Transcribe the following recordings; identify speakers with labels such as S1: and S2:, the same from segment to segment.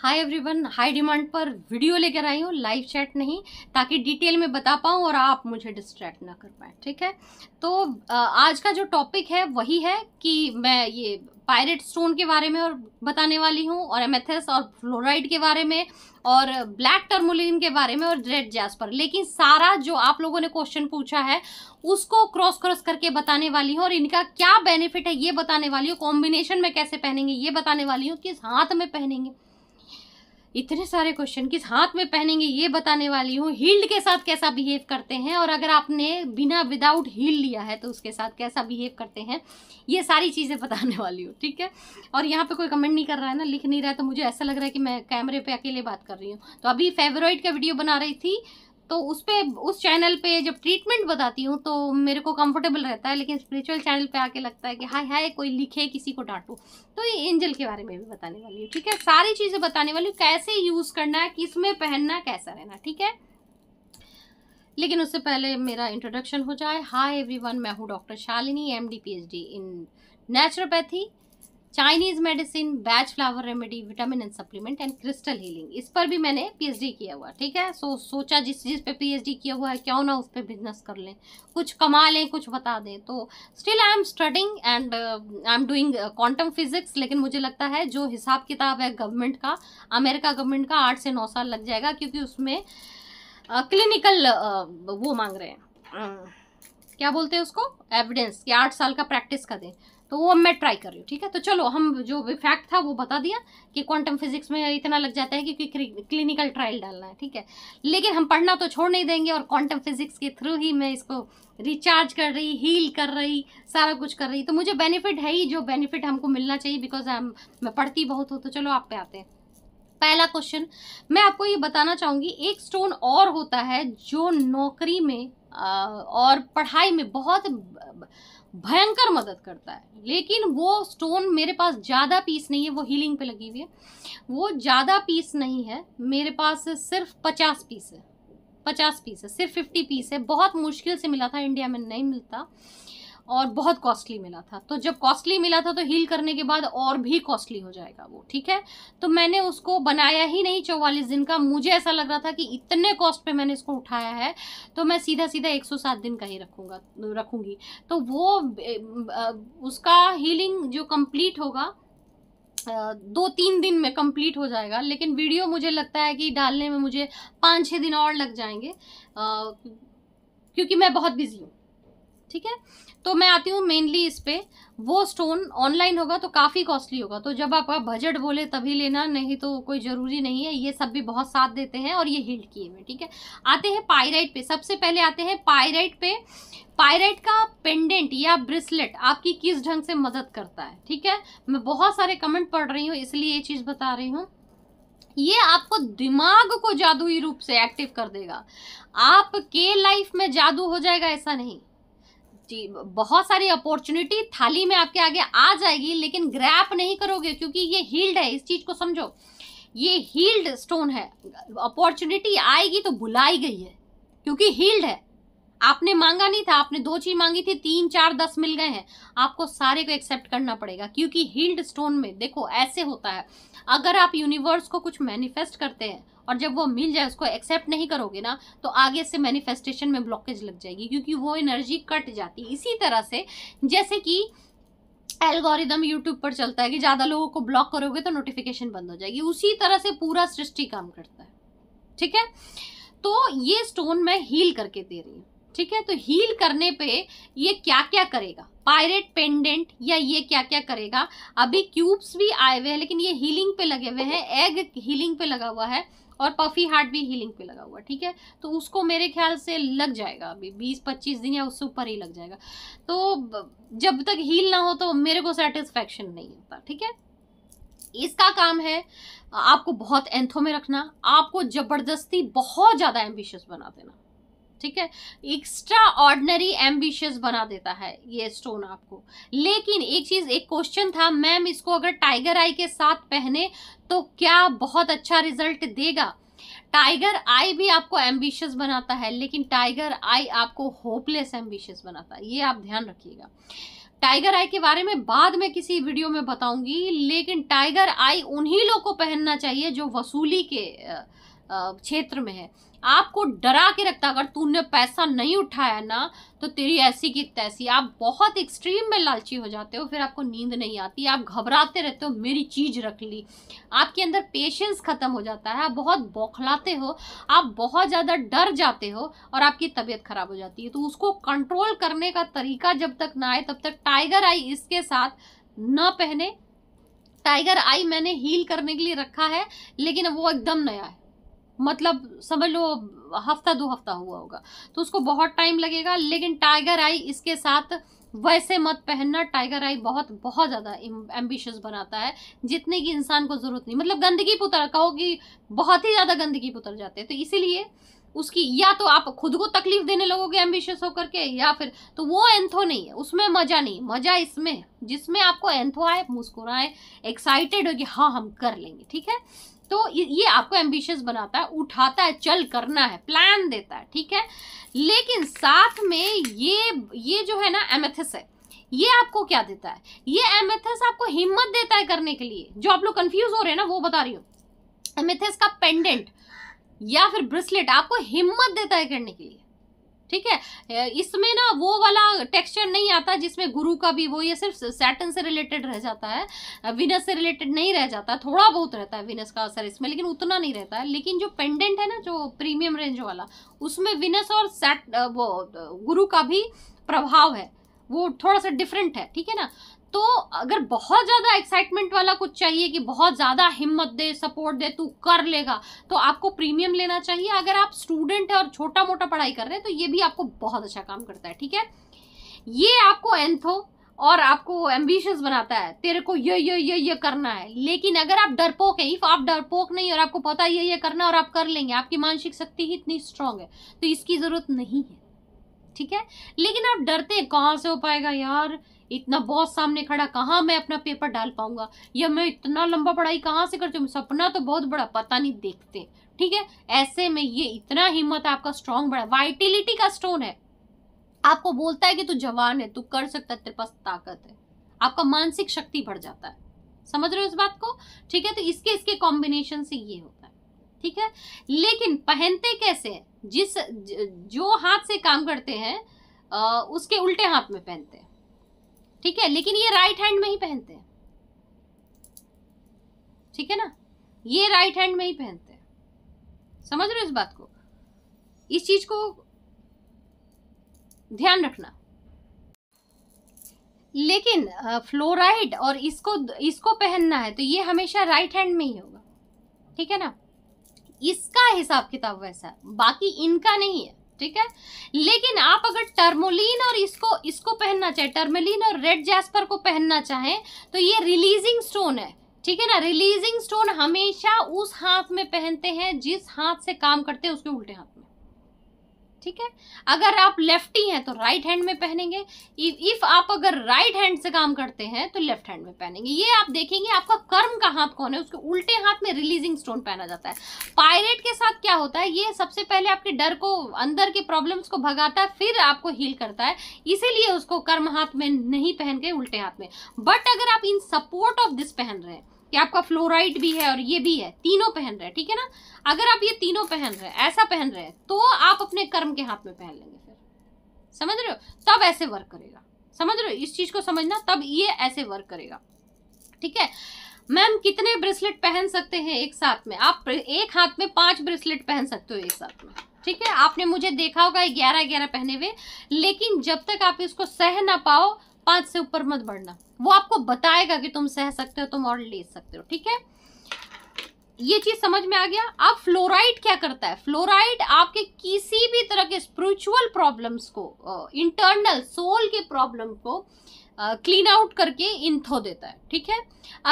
S1: हाय everyone high demand पर video लेकर आई हूँ लाइव चैट नहीं ताकि डिटेल में बता पाऊँ और आप मुझे डिस्ट्रैक्ट ना कर पाए ठीक है तो आज का जो टॉपिक है वही है कि मैं ये पायरेट स्टोन के बारे में और बताने वाली हूँ और एमेथस और फ्लोराइड के बारे में और ब्लैक टर्मोलिन के बारे में और रेड जैस पर लेकिन सारा जो आप लोगों ने क्वेश्चन पूछा है उसको क्रॉस क्रॉस करके बताने वाली हूँ और इनका क्या बेनिफिट है ये बताने वाली हूँ कॉम्बिनेशन में कैसे पहनेंगे ये बताने वाली हूँ किस हाथ में पहनेंगे इतने सारे क्वेश्चन किस हाथ में पहनेंगे ये बताने वाली हूँ हील्ड के साथ कैसा बिहेव करते हैं और अगर आपने बिना विदाउट हील लिया है तो उसके साथ कैसा बिहेव करते हैं ये सारी चीज़ें बताने वाली हूँ ठीक है और यहाँ पे कोई कमेंट नहीं कर रहा है ना लिख नहीं रहा है तो मुझे ऐसा लग रहा है कि मैं कैमरे पर अकेले बात कर रही हूँ तो अभी फेवरॉइड का वीडियो बना रही थी तो उस पर उस चैनल पे जब ट्रीटमेंट बताती हूँ तो मेरे को कंफर्टेबल रहता है लेकिन स्पिरिचुअल चैनल पे आके लगता है कि हाय हाय कोई लिखे किसी को डांटू तो ये एंजल के बारे में भी बताने वाली हूँ ठीक है सारी चीज़ें बताने वाली हूँ कैसे यूज़ करना है किस में पहनना कैसा रहना ठीक है लेकिन उससे पहले मेरा इंट्रोडक्शन हो जाए हाई एवरी मैं हूँ doctor Shalini M D P H D in naturopathy Chinese medicine Bach flower remedy vitamin and supplement and crystal healing इस पर भी मैंने पीएचडी किया हुआ ठीक है सो so, सोचा जिस चीज़ पे पीएचडी किया हुआ है क्यों ना उस पर बिजनेस कर लें कुछ कमा लें कुछ बता दें तो still I am studying and I am doing quantum physics लेकिन मुझे लगता है जो हिसाब किताब है गवर्नमेंट का अमेरिका गवर्नमेंट का आठ से नौ साल लग जाएगा क्योंकि उसमें क्लिनिकल uh, uh, वो मांग रहे हैं uh, क्या बोलते हैं उसको एविडेंस कि आठ साल का प्रैक्टिस करें दें तो वो मैं ट्राई कर रही हूँ ठीक है तो चलो हम जो फैक्ट था वो बता दिया कि क्वांटम फिजिक्स में इतना लग जाता है कि क्लिनिकल ट्रायल डालना है ठीक है लेकिन हम पढ़ना तो छोड़ नहीं देंगे और क्वांटम फिजिक्स के थ्रू ही मैं इसको रिचार्ज कर रही हील कर रही सारा कुछ कर रही तो मुझे बेनिफिट है ही जो बेनिफिट हमको मिलना चाहिए बिकॉज मैं पढ़ती बहुत हूँ तो चलो आप पे आते हैं पहला क्वेश्चन मैं आपको ये बताना चाहूँगी एक स्टोन और होता है जो नौकरी में और पढ़ाई में बहुत भयंकर मदद करता है लेकिन वो स्टोन मेरे पास ज़्यादा पीस नहीं है वो हीलिंग पे लगी हुई है वो ज़्यादा पीस नहीं है मेरे पास सिर्फ पचास पीस है पचास पीस है सिर्फ फिफ्टी पीस है बहुत मुश्किल से मिला था इंडिया में नहीं मिलता और बहुत कॉस्टली मिला था तो जब कॉस्टली मिला था तो हील करने के बाद और भी कॉस्टली हो जाएगा वो ठीक है तो मैंने उसको बनाया ही नहीं चौवालीस दिन का मुझे ऐसा लग रहा था कि इतने कॉस्ट पे मैंने इसको उठाया है तो मैं सीधा सीधा 107 दिन का ही रखूँगा रखूँगी तो वो उसका हीलिंग जो कम्प्लीट होगा दो तीन दिन में कंप्लीट हो जाएगा लेकिन वीडियो मुझे लगता है कि डालने में मुझे पाँच छः दिन और लग जाएंगे क्योंकि मैं बहुत बिजी हूँ ठीक है तो मैं आती हूँ मेनली इस पर वो स्टोन ऑनलाइन होगा तो काफ़ी कॉस्टली होगा तो जब आपका बजट बोले तभी लेना नहीं तो कोई ज़रूरी नहीं है ये सब भी बहुत साथ देते हैं और ये हिल्ड किए हुए ठीक है आते हैं पायराइट पे सबसे पहले आते हैं पायराइट पे पायराइट का पेंडेंट या ब्रेसलेट आपकी किस ढंग से मदद करता है ठीक है मैं बहुत सारे कमेंट पढ़ रही हूँ इसलिए ये चीज़ बता रही हूँ ये आपको दिमाग को जादुई रूप से एक्टिव कर देगा आपके लाइफ में जादू हो जाएगा ऐसा नहीं बहुत सारी अपॉर्चुनिटी थाली में आपके आगे आ जाएगी लेकिन ग्रैप नहीं करोगे क्योंकि ये हील्ड है इस चीज को समझो ये हील्ड स्टोन है अपॉर्चुनिटी आएगी तो बुलाई गई है क्योंकि हील्ड है आपने मांगा नहीं था आपने दो चीज मांगी थी तीन चार दस मिल गए हैं आपको सारे को एक्सेप्ट करना पड़ेगा क्योंकि हील्ड स्टोन में देखो ऐसे होता है अगर आप यूनिवर्स को कुछ मैनिफेस्ट करते हैं और जब वो मिल जाए उसको एक्सेप्ट नहीं करोगे ना तो आगे से मैनिफेस्टेशन में ब्लॉकेज लग जाएगी क्योंकि वो एनर्जी कट जाती है इसी तरह से जैसे कि एल्गोरिदम यूट्यूब पर चलता है कि ज़्यादा लोगों को ब्लॉक करोगे तो नोटिफिकेशन बंद हो जाएगी उसी तरह से पूरा सृष्टि काम करता है ठीक है तो ये स्टोन मैं हील करके दे रही हूँ ठीक है तो हील करने पे ये क्या क्या करेगा पायरेट पेंडेंट या ये क्या क्या करेगा अभी क्यूब्स भी आए हुए हैं लेकिन ये हीलिंग पे लगे हुए हैं एग हीलिंग पे लगा हुआ है और पफी हार्ट भी हीलिंग पे लगा हुआ ठीक है तो उसको मेरे ख्याल से लग जाएगा अभी बीस पच्चीस दिन या उससे ऊपर ही लग जाएगा तो जब तक हील ना हो तो मेरे को सेटिस्फेक्शन नहीं होता ठीक है इसका काम है आपको बहुत एंथो में रखना आपको ज़बरदस्ती बहुत ज़्यादा एम्बिशियस बना देना ठीक है एक्स्ट्रा ऑर्डनरी एम्बिशियस बना देता है ये स्टोन आपको लेकिन एक चीज़ एक क्वेश्चन था मैम इसको अगर टाइगर आई के साथ पहने तो क्या बहुत अच्छा रिजल्ट देगा टाइगर आई भी आपको एम्बिशियस बनाता है लेकिन टाइगर आई आपको होपलेस एम्बिशियस बनाता है ये आप ध्यान रखिएगा टाइगर आई के बारे में बाद में किसी वीडियो में बताऊंगी लेकिन टाइगर आई उन्हीं लोग को पहनना चाहिए जो वसूली के क्षेत्र में है आपको डरा के रखता अगर तूने पैसा नहीं उठाया ना तो तेरी ऐसी की तैसी आप बहुत एक्सट्रीम में लालची हो जाते हो फिर आपको नींद नहीं आती आप घबराते रहते हो मेरी चीज़ रख ली आपके अंदर पेशेंस ख़त्म हो जाता है आप बहुत बौखलाते हो आप बहुत ज़्यादा डर जाते हो और आपकी तबीयत ख़राब हो जाती है तो उसको कंट्रोल करने का तरीका जब तक ना आए तब तक टाइगर आई इसके साथ न पहने टाइगर आई मैंने हील करने के लिए रखा है लेकिन वो एकदम नया है मतलब समझ लो हफ्ता दो हफ्ता हुआ होगा तो उसको बहुत टाइम लगेगा लेकिन टाइगर आई इसके साथ वैसे मत पहनना टाइगर आई बहुत बहुत ज़्यादा एम्बिशियस बनाता है जितने की इंसान को ज़रूरत नहीं मतलब गंदगी पुतर उतर कहो कि बहुत ही ज़्यादा गंदगी पुतर उतर जाते हैं तो इसीलिए उसकी या तो आप खुद को तकलीफ देने लगोगे एम्बिशियस होकर के या फिर तो वो एंथो नहीं है उसमें मज़ा नहीं मज़ा इसमें जिसमें आपको एंथो आए मुस्कुराए एक्साइटेड हो कि हाँ हम कर लेंगे ठीक है तो ये आपको एम्बिशियस बनाता है उठाता है चल करना है प्लान देता है ठीक है लेकिन साथ में ये ये जो है ना एमेथिस है ये आपको क्या देता है ये एमेथिस आपको हिम्मत देता है करने के लिए जो आप लोग कंफ्यूज हो रहे हैं ना वो बता रही हूँ एमेथिस का पेंडेंट या फिर ब्रेसलेट आपको हिम्मत देता है करने के लिए ठीक है इसमें ना वो वाला टेक्सचर नहीं आता जिसमें गुरु का भी वो ये सिर्फ सैटन से रिलेटेड रह जाता है विनस से रिलेटेड नहीं रह जाता थोड़ा बहुत रहता है विनस का असर इसमें लेकिन उतना नहीं रहता है लेकिन जो पेंडेंट है ना जो प्रीमियम रेंज वाला उसमें विनस और सैट वो गुरु का भी प्रभाव है वो थोड़ा सा डिफरेंट है ठीक है ना तो अगर बहुत ज़्यादा एक्साइटमेंट वाला कुछ चाहिए कि बहुत ज़्यादा हिम्मत दे सपोर्ट दे तू कर लेगा तो आपको प्रीमियम लेना चाहिए अगर आप स्टूडेंट हैं और छोटा मोटा पढ़ाई कर रहे हैं तो ये भी आपको बहुत अच्छा काम करता है ठीक है ये आपको एंथो और आपको एम्बिशियस बनाता है तेरे को ये ये ये ये करना है लेकिन अगर आप डरपोक हैं इफ आप डरपोक नहीं और आपको पता ये ये करना और आप कर लेंगे आपकी मानसिक शक्ति ही इतनी स्ट्रांग है तो इसकी ज़रूरत नहीं है ठीक है लेकिन आप डरते हैं कहाँ से हो पाएगा यार इतना बॉस सामने खड़ा कहाँ मैं अपना पेपर डाल पाऊंगा या मैं इतना लंबा पढ़ाई कहाँ से कर हूँ सपना तो बहुत बड़ा पता नहीं देखते ठीक है ऐसे में ये इतना हिम्मत आपका स्ट्रांग बड़ा वाइटिलिटी का स्टोन है आपको बोलता है कि तू जवान है तू कर सकता है तेरे पास ताकत है आपका मानसिक शक्ति बढ़ जाता है समझ रहे हो इस बात को ठीक है तो इसके इसके कॉम्बिनेशन से ये होता है ठीक है लेकिन पहनते कैसे जिस जो हाथ से काम करते हैं उसके उल्टे हाथ में पहनते हैं ठीक है लेकिन ये राइट हैंड में ही पहनते हैं ठीक है ना ये राइट हैंड में ही पहनते हैं समझ रहे हो इस बात को इस चीज को ध्यान रखना लेकिन फ्लोराइड और इसको इसको पहनना है तो ये हमेशा राइट हैंड में ही होगा ठीक है ना इसका हिसाब किताब वैसा बाकी इनका नहीं है ठीक है लेकिन आप अगर टर्मोलिन और इसको इसको पहनना चाहे टर्मोलिन और रेड जैस्पर को पहनना चाहें तो ये रिलीजिंग स्टोन है ठीक है ना रिलीजिंग स्टोन हमेशा उस हाथ में पहनते हैं जिस हाथ से काम करते हैं उसके उल्टे हाथ ठीक है अगर आप लेफ्टी हैं तो राइट हैंड में पहनेंगे इफ़ आप अगर राइट हैंड से काम करते हैं तो लेफ्ट हैंड में पहनेंगे ये आप देखेंगे आपका कर्म का हाथ कौन है उसके उल्टे हाथ में रिलीजिंग स्टोन पहना जाता है पायरेट के साथ क्या होता है ये सबसे पहले आपके डर को अंदर के प्रॉब्लम्स को भगाता है फिर आपको हील करता है इसीलिए उसको कर्म हाथ में नहीं पहन के उल्टे हाथ में बट अगर आप इन सपोर्ट ऑफ दिस पहन रहे हैं कि आपका फ्लोराइड भी है और ये भी है तीनों पहन रहे हैं ठीक है ना अगर आप ये तीनों पहन रहे हैं ऐसा पहन रहे हैं तो आप अपने कर्म के हाथ में पहन लेंगे फिर समझ रहे हो तब ऐसे वर्क करेगा समझ रहे हो इस चीज को समझना तब ये ऐसे वर्क करेगा ठीक है मैम कितने ब्रेसलेट पहन सकते हैं एक साथ में आप एक हाथ में पांच ब्रेसलेट पहन सकते हो एक साथ में ठीक है आपने मुझे देखा होगा ग्यारह ग्यारह पहने हुए लेकिन जब तक आप इसको सह ना पाओ पाँच से ऊपर मत बढ़ना वो आपको बताएगा कि तुम सह सकते हो तुम और ले सकते हो ठीक है ये चीज समझ में आ गया आप फ्लोराइड क्या करता है फ्लोराइड आपके किसी भी तरह के स्पिरिचुअल प्रॉब्लम्स को इंटरनल सोल के प्रॉब्लम को क्लीन uh, आउट करके इंथो देता है ठीक है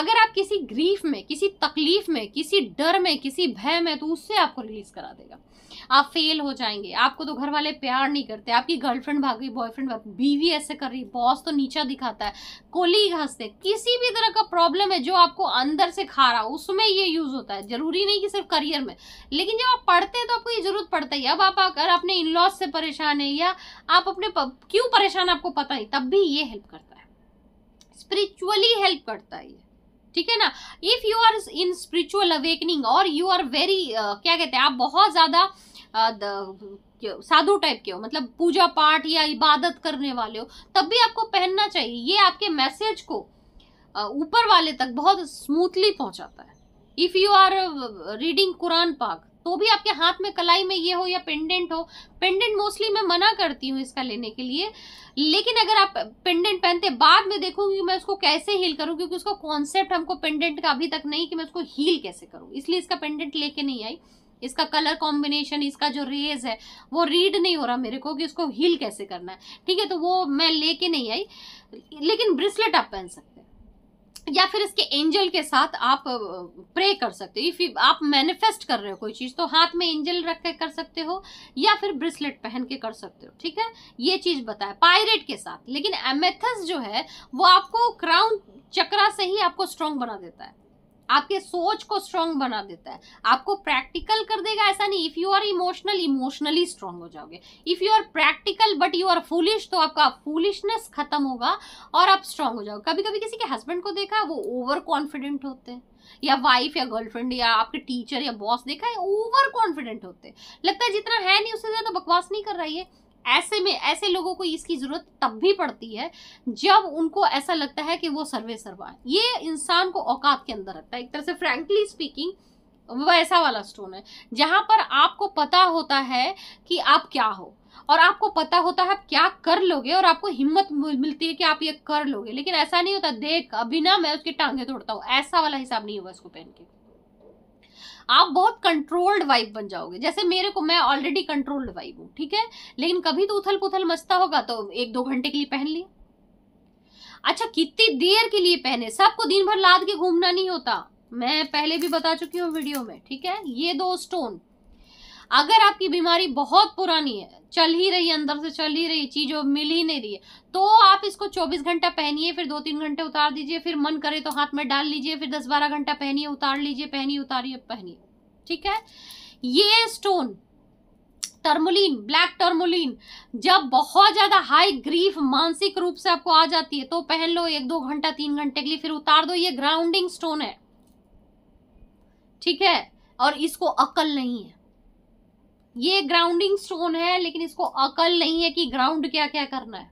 S1: अगर आप किसी ग्रीफ में किसी तकलीफ में किसी डर में किसी भय में तो उससे आपको रिलीज करा देगा आप फेल हो जाएंगे आपको तो घर वाले प्यार नहीं करते आपकी गर्लफ्रेंड भाग गई बॉयफ्रेंड भाग बीवी ऐसे कर रही बॉस तो नीचा दिखाता है कोलीग हंसते किसी भी तरह का प्रॉब्लम है जो आपको अंदर से खा रहा उसमें ये यूज़ होता है ज़रूरी नहीं कि सिर्फ करियर में लेकिन जब आप पढ़ते हैं तो आपको ये ज़रूरत पड़ता है अब आप अगर अपने इन लॉज से परेशान है या आप अपने क्यों परेशान आपको पता नहीं तब भी ये हेल्प करता है स्पिरिचुअली हेल्प करता है ये ठीक है ना if you are in spiritual awakening और यू आर वेरी क्या कहते हैं आप बहुत ज़्यादा uh, साधु टाइप के हो मतलब पूजा पाठ या इबादत करने वाले हो तब भी आपको पहनना चाहिए ये आपके मैसेज को ऊपर वाले तक बहुत स्मूथली पहुंचाता है if you are reading Quran पाक तो भी आपके हाथ में कलाई में ये हो या पेंडेंट हो पेंडेंट मोस्टली मैं मना करती हूँ इसका लेने के लिए लेकिन अगर आप पेंडेंट पहनते बाद में देखूंगी मैं उसको कैसे हील करूँ क्योंकि उसका कॉन्सेप्ट हमको पेंडेंट का अभी तक नहीं कि मैं उसको हील कैसे करूँ इसलिए इसका पेंडेंट लेके नहीं आई इसका कलर कॉम्बिनेशन इसका जो रेज है वो रीड नहीं हो रहा मेरे को कि उसको हील कैसे करना है ठीक है तो वो मैं लेके नहीं आई लेकिन ब्रेसलेट आप पहन सकते या फिर इसके एंजल के साथ आप प्रे कर सकते हो इफ आप मैनिफेस्ट कर रहे हो कोई चीज़ तो हाथ में एंजल रख कर कर सकते हो या फिर ब्रेसलेट पहन के कर सकते हो ठीक है ये चीज़ बताए पायरेट के साथ लेकिन एमेथस जो है वो आपको क्राउन चक्रा से ही आपको स्ट्रांग बना देता है आपके सोच को स्ट्रांग बना देता है आपको प्रैक्टिकल कर देगा ऐसा नहीं if you are emotional emotionally strong हो जाओगे if you are practical but you are foolish तो आपका फुलिशनेस खत्म होगा और आप स्ट्रांग हो जाओगे कभी कभी किसी के हस्बैंड को देखा वो ओवर कॉन्फिडेंट होते हैं या वाइफ या गर्लफ्रेंड या आपके टीचर या बॉस देखा है ओवर कॉन्फिडेंट होते हैं लगता है जितना है नहीं उससे ज़्यादा बकवास नहीं कर रहा है ऐसे में ऐसे लोगों को इसकी ज़रूरत तब भी पड़ती है जब उनको ऐसा लगता है कि वो सर्वे सर्वा ये इंसान को औकात के अंदर रखता है एक तरह से फ्रेंकली स्पीकिंग वैसा वाला स्टोन है जहाँ पर आपको पता होता है कि आप क्या हो और आपको पता होता है आप क्या कर लोगे और आपको हिम्मत मिलती है कि आप ये कर लोगे लेकिन ऐसा नहीं होता देख अभी ना मैं उसकी टांगे तोड़ता हूँ ऐसा वाला हिसाब नहीं होगा इसको पहन के आप बहुत कंट्रोल्ड वाइब बन जाओगे जैसे मेरे को मैं ऑलरेडी कंट्रोल्ड वाइब हूँ ठीक है लेकिन कभी तो उथल पुथल मस्ता होगा तो एक दो घंटे के लिए पहन लिया अच्छा कितनी देर के लिए पहने सबको दिन भर लाद के घूमना नहीं होता मैं पहले भी बता चुकी हूँ वीडियो में ठीक है ये दो स्टोन अगर आपकी बीमारी बहुत पुरानी है चल ही रही है अंदर से चल ही रही चीज चीज़ों मिल ही नहीं रही है तो आप इसको 24 घंटा पहनिए फिर दो तीन घंटे उतार दीजिए फिर मन करे तो हाथ में डाल लीजिए फिर 10-12 घंटा पहनिए उतार लीजिए पहनिए उतारिए पहनिए ठीक है ये स्टोन टर्मोलिन ब्लैक टर्मोलिन जब बहुत ज़्यादा हाई ग्रीफ मानसिक रूप से आपको आ जाती है तो पहन लो एक दो घंटा तीन घंटे के लिए फिर उतार दो ये ग्राउंडिंग स्टोन है ठीक है और इसको अकल नहीं है ये ग्राउंडिंग स्टोन है लेकिन इसको अकल नहीं है कि ग्राउंड क्या क्या करना है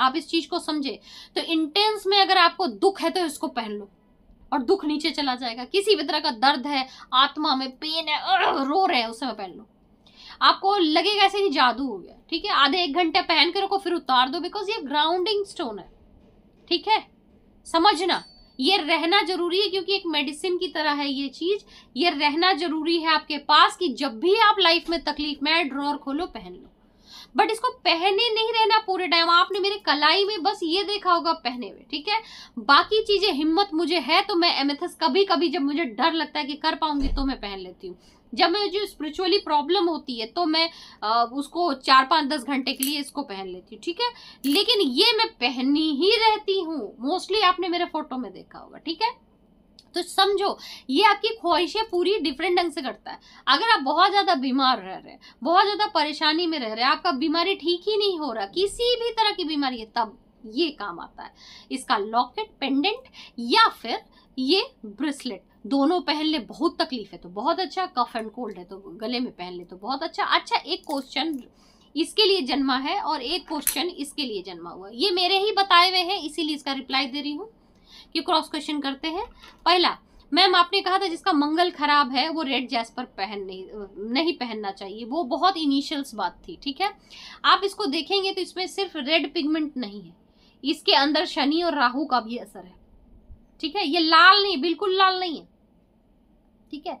S1: आप इस चीज को समझे तो इंटेंस में अगर आपको दुख है तो इसको पहन लो और दुख नीचे चला जाएगा किसी भी तरह का दर्द है आत्मा में पेन है रो रहे हैं उसमें पहन लो आपको लगेगा ऐसे ही जादू हो गया ठीक है आधे एक घंटे पहन के रखो फिर उतार दो बिकॉज ये ग्राउंडिंग स्टोन है ठीक है समझना ये रहना जरूरी है क्योंकि एक मेडिसिन की तरह है ये चीज ये रहना जरूरी है आपके पास कि जब भी आप लाइफ में तकलीफ में ड्रॉर खोलो पहन लो बट इसको पहने नहीं रहना पूरे टाइम आपने मेरे कलाई में बस ये देखा होगा पहने हुए ठीक है बाकी चीजें हिम्मत मुझे है तो मैं एमेथस कभी कभी जब मुझे डर लगता है कि कर पाऊंगी तो मैं पहन लेती हूँ जब मैं स्पिरिचुअली प्रॉब्लम होती है तो मैं आ, उसको चार पाँच दस घंटे के लिए इसको पहन लेती हूँ ठीक है लेकिन ये मैं पहनी ही रहती हूँ मोस्टली आपने मेरे फोटो में देखा होगा ठीक है तो समझो ये आपकी ख्वाहिशें पूरी डिफरेंट ढंग से करता है अगर आप बहुत ज़्यादा बीमार रह रहे हैं बहुत ज़्यादा परेशानी में रह रहे हैं आपका बीमारी ठीक ही नहीं हो रहा किसी भी तरह की बीमारी है तब ये काम आता है इसका लॉकेट पेंडेंट या फिर ये ब्रेसलेट दोनों पहन ले बहुत तकलीफ है तो बहुत अच्छा कफ एंड कोल्ड है तो गले में पहन ले तो बहुत अच्छा अच्छा एक क्वेश्चन इसके लिए जन्मा है और एक क्वेश्चन इसके लिए जन्मा हुआ ये मेरे ही बताए हुए हैं इसीलिए इसका रिप्लाई दे रही हूँ कि क्रॉस क्वेश्चन करते हैं पहला मैम आपने कहा था जिसका मंगल खराब है वो रेड पर पहन नहीं नहीं पहनना चाहिए वो बहुत इनिशियल्स बात थी ठीक है आप इसको देखेंगे तो इसमें सिर्फ रेड पिगमेंट नहीं है इसके अंदर शनि और राहु का भी असर है ठीक है ये लाल नहीं बिल्कुल लाल नहीं है ठीक है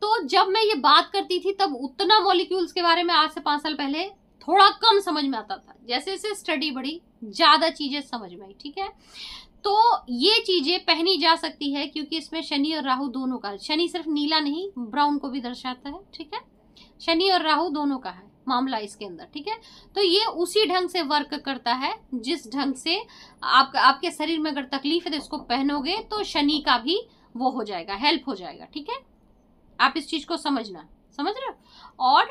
S1: तो जब मैं ये बात करती थी तब उतना मॉलिक्यूल्स के बारे में आज से पाँच साल पहले थोड़ा कम समझ में आता था जैसे जैसे स्टडी बढ़ी ज़्यादा चीज़ें समझ में आई ठीक है तो ये चीज़ें पहनी जा सकती है क्योंकि इसमें शनि और राहु दोनों का शनि सिर्फ नीला नहीं ब्राउन को भी दर्शाता है ठीक है शनि और राहु दोनों का है मामला इसके अंदर ठीक है तो ये उसी ढंग से वर्क करता है जिस ढंग से आप आपके शरीर में अगर तकलीफ है तो इसको पहनोगे तो शनि का भी वो हो जाएगा हेल्प हो जाएगा ठीक है आप इस चीज को समझना समझ रहे और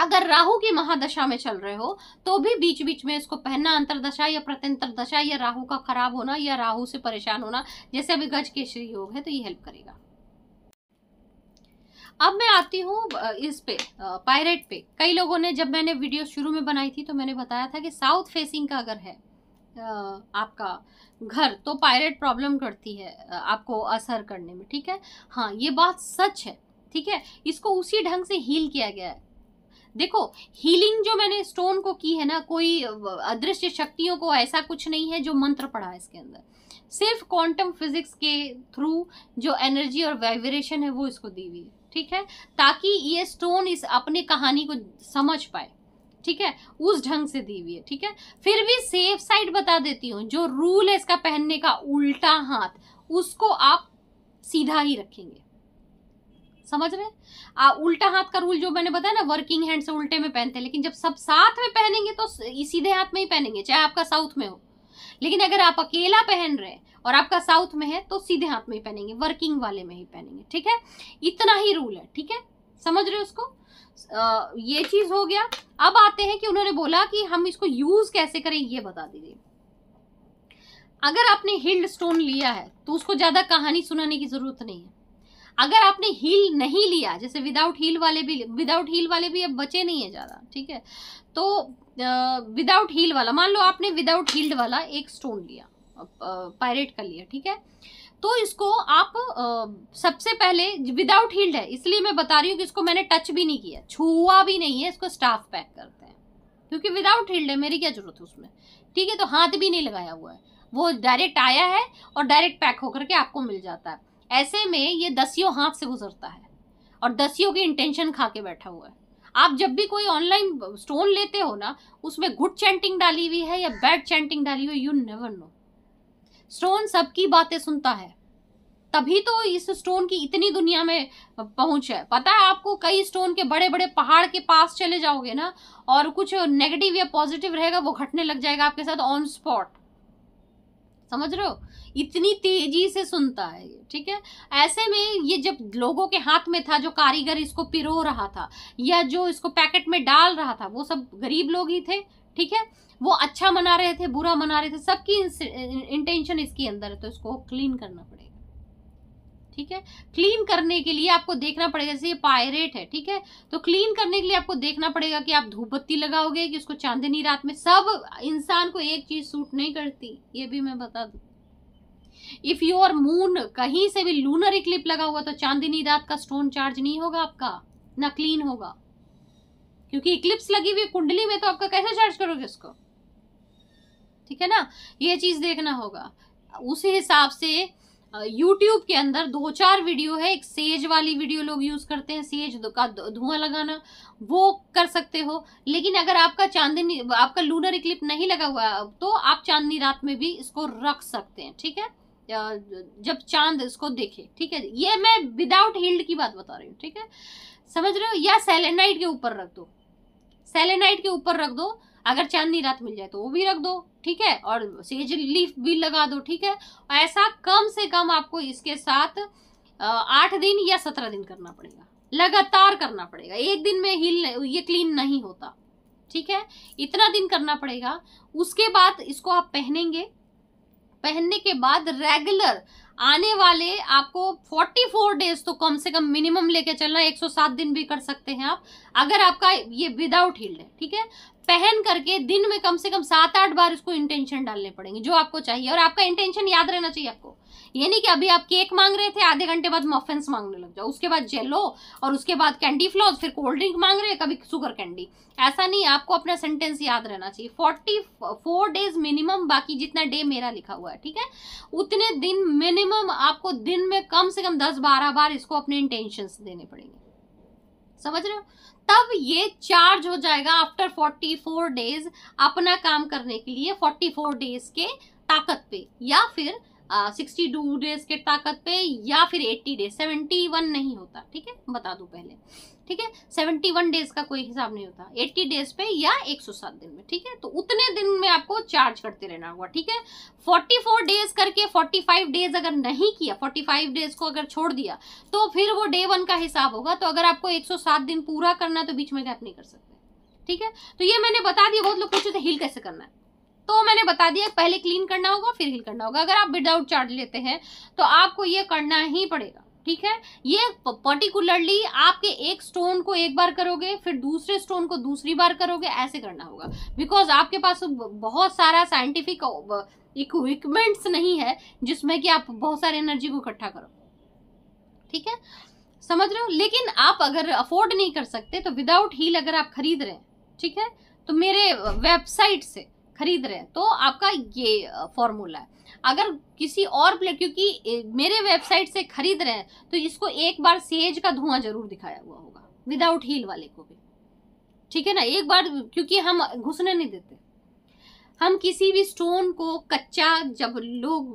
S1: अगर राहु की महादशा में चल रहे हो तो भी बीच बीच में इसको पहनना अंतरदशा या प्रत्यंतर दशा या राहु का खराब होना या राहु से परेशान होना जैसे अभी गज केसरी योग है तो ये हेल्प करेगा अब मैं आती हूँ इस पे पायरेट पे कई लोगों ने जब मैंने वीडियो शुरू में बनाई थी तो मैंने बताया था कि साउथ फेसिंग का अगर है आपका घर तो पायरेट प्रॉब्लम करती है आपको असर करने में ठीक है हाँ ये बात सच है ठीक है इसको उसी ढंग से हील किया गया है देखो हीलिंग जो मैंने स्टोन को की है ना कोई अदृश्य शक्तियों को ऐसा कुछ नहीं है जो मंत्र पढ़ा है इसके अंदर सिर्फ क्वांटम फिजिक्स के थ्रू जो एनर्जी और वाइब्रेशन है वो इसको दी हुई है ठीक है ताकि ये स्टोन इस अपने कहानी को समझ पाए ठीक है उस ढंग से दी हुई है ठीक है फिर भी सेफ साइड बता देती हूँ जो रूल है इसका पहनने का उल्टा हाथ उसको आप सीधा ही रखेंगे समझ रहे आ, उल्टा हाथ का रूल जो मैंने बताया ना वर्किंग हैंड से उल्टे में पहनते हैं लेकिन जब सब साथ में पहनेंगे तो सीधे हाथ में ही पहनेंगे चाहे आपका साउथ में हो लेकिन अगर आप अकेला पहन रहे हैं और आपका साउथ में है तो सीधे हाथ में ही पहनेंगे वर्किंग वाले में ही पहनेंगे ठीक है इतना ही रूल है ठीक है समझ रहे हो उसको ये चीज़ हो गया अब आते हैं कि उन्होंने बोला कि हम इसको यूज़ कैसे करें ये बता दीजिए अगर आपने हिल्ड स्टोन लिया है तो उसको ज़्यादा कहानी सुनाने की ज़रूरत नहीं है अगर आपने हील नहीं लिया जैसे विदाउट हील वाले भी विदाउट हील वाले भी अब बचे नहीं है ज़्यादा ठीक है तो विदाउट हील वाला मान लो आपने विदाउट हील्ड वाला एक स्टोन लिया पायरेट का लिया ठीक है तो इसको आप आ, सबसे पहले विदाउट हील्ड है इसलिए मैं बता रही हूँ कि इसको मैंने टच भी नहीं किया छुआ भी नहीं है इसको स्टाफ पैक करते हैं क्योंकि विदाउट हील्ड है मेरी क्या जरूरत है उसमें ठीक है तो हाथ भी नहीं लगाया हुआ है वो डायरेक्ट आया है और डायरेक्ट पैक होकर के आपको मिल जाता है ऐसे में ये दसियों हाथ से गुजरता है और दसियों की इंटेंशन खा के बैठा हुआ है आप जब भी कोई ऑनलाइन स्टोन लेते हो ना उसमें गुड चैंटिंग डाली हुई है या बैड चैंटिंग डाली हुई यू नेवर नो स्टोन सबकी बातें सुनता है तभी तो इस स्टोन की इतनी दुनिया में पहुंच है पता है आपको कई स्टोन के बड़े बड़े पहाड़ के पास चले जाओगे ना और कुछ नेगेटिव या पॉजिटिव रहेगा वो घटने लग जाएगा आपके साथ ऑन स्पॉट समझ रहे हो इतनी तेजी से सुनता है ये ठीक है ऐसे में ये जब लोगों के हाथ में था जो कारीगर इसको पिरो रहा था या जो इसको पैकेट में डाल रहा था वो सब गरीब लोग ही थे ठीक है वो अच्छा मना रहे थे बुरा मना रहे थे सबकी इंटेंशन इसके अंदर है तो इसको क्लीन करना पड़ेगा ठीक है क्लीन करने के लिए आपको देखना पड़ेगा जैसे ये पायरेट है ठीक है तो क्लीन करने के लिए आपको देखना पड़ेगा कि आप धूप बत्ती लगाओगे कि उसको चांदनी रात में सब इंसान को एक चीज सूट नहीं करती ये भी मैं बता दू इफ योर मून कहीं से भी लूनर इक्लिप लगा हुआ तो चांदनी रात का स्टोन चार्ज नहीं होगा आपका ना क्लीन होगा क्योंकि इक्लिप्स लगी हुई कुंडली में तो आपका कैसे चार्ज करोगे उसको ठीक है ना ये चीज देखना होगा उसी हिसाब से यूट्यूब के अंदर दो चार वीडियो है एक सेज वाली वीडियो लोग यूज करते हैं सेज का धुआं लगाना वो कर सकते हो लेकिन अगर आपका चांदनी आपका लूनर इक्लिप नहीं लगा हुआ तो आप चांदनी रात में भी इसको रख सकते हैं ठीक है जब चांद इसको देखे ठीक है ये मैं विदाउट हिल्ड की बात बता रही हूँ ठीक है समझ रहे हो या सेलेनाइट के ऊपर रख दो सेलेनाइट के ऊपर रख दो अगर चांदनी रात मिल जाए तो वो भी रख दो ठीक है और सेज लीफ भी लगा दो ठीक है ऐसा कम से कम आपको इसके साथ आठ दिन या सत्रह दिन करना पड़ेगा लगातार करना पड़ेगा एक दिन में हिल ये क्लीन नहीं होता ठीक है इतना दिन करना पड़ेगा उसके बाद इसको आप पहनेंगे पहनने के बाद रेगुलर आने वाले आपको 44 डेज तो कम से कम मिनिमम लेके चलना 107 दिन भी कर सकते हैं आप अगर आपका ये विदाउट हील्ड है ठीक है पहन करके दिन में कम से कम सात आठ बार उसको इंटेंशन डालने पड़ेंगे जो आपको चाहिए और आपका इंटेंशन याद रहना चाहिए आपको ये नहीं कि अभी आप केक मांग रहे थे आधे घंटे बाद मफिन्स मांगने लग जाओ उसके बाद जेलो और उसके बाद कैंडी फ्लॉज फिर कोल्ड ड्रिंक मांग रहे हैं कभी सुगर कैंडी ऐसा नहीं आपको अपना सेंटेंस याद रहना चाहिए फोर्टी फोर डेज मिनिमम बाकी जितना डे मेरा लिखा हुआ है ठीक है उतने दिन मिनिमम आपको दिन में कम से कम दस बारह बार इसको अपने इंटेंशन देने पड़ेंगे समझ रहे हो तब ये चार्ज हो जाएगा आफ्टर 44 डेज अपना काम करने के लिए 44 डेज के ताकत पे या फिर सिक्सटी टू डेज के ताकत पे या फिर एट्टी डेज सेवेंटी वन नहीं होता ठीक है बता दूं पहले ठीक है सेवेंटी वन डेज का कोई हिसाब नहीं होता एट्टी डेज पे या एक सौ सात दिन में ठीक है तो उतने दिन में आपको चार्ज करते रहना होगा ठीक है फोर्टी फोर डेज करके फोर्टी फाइव डेज अगर नहीं किया फोर्टी फाइव डेज को अगर छोड़ दिया तो फिर वो डे वन का हिसाब होगा तो अगर आपको एक सौ सात दिन पूरा करना है तो बीच में गैप नहीं कर सकते ठीक है तो ये मैंने बता दिया बहुत लोग पूछे थे हिल कैसे करना है तो मैंने बता दिया पहले क्लीन करना होगा फिर हिल करना होगा अगर आप विदाउट चार्ज लेते हैं तो आपको ये करना ही पड़ेगा ठीक है ये पर्टिकुलरली आपके एक स्टोन को एक बार करोगे फिर दूसरे स्टोन को दूसरी बार करोगे ऐसे करना होगा बिकॉज आपके पास बहुत सारा साइंटिफिक इक्विपमेंट्स नहीं है जिसमें कि आप बहुत सारे एनर्जी को इकट्ठा करो ठीक है समझ रहे हो लेकिन आप अगर अफोर्ड नहीं कर सकते तो विदाउट हील अगर आप खरीद रहे हैं ठीक है तो मेरे वेबसाइट से खरीद रहे हैं तो आपका ये फॉर्मूला है अगर किसी और प्लेट क्योंकि मेरे वेबसाइट से खरीद रहे हैं तो इसको एक बार सेज का धुआं जरूर दिखाया हुआ होगा विदाउट हील वाले को भी ठीक है ना एक बार क्योंकि हम घुसने नहीं देते हम किसी भी स्टोन को कच्चा जब लोग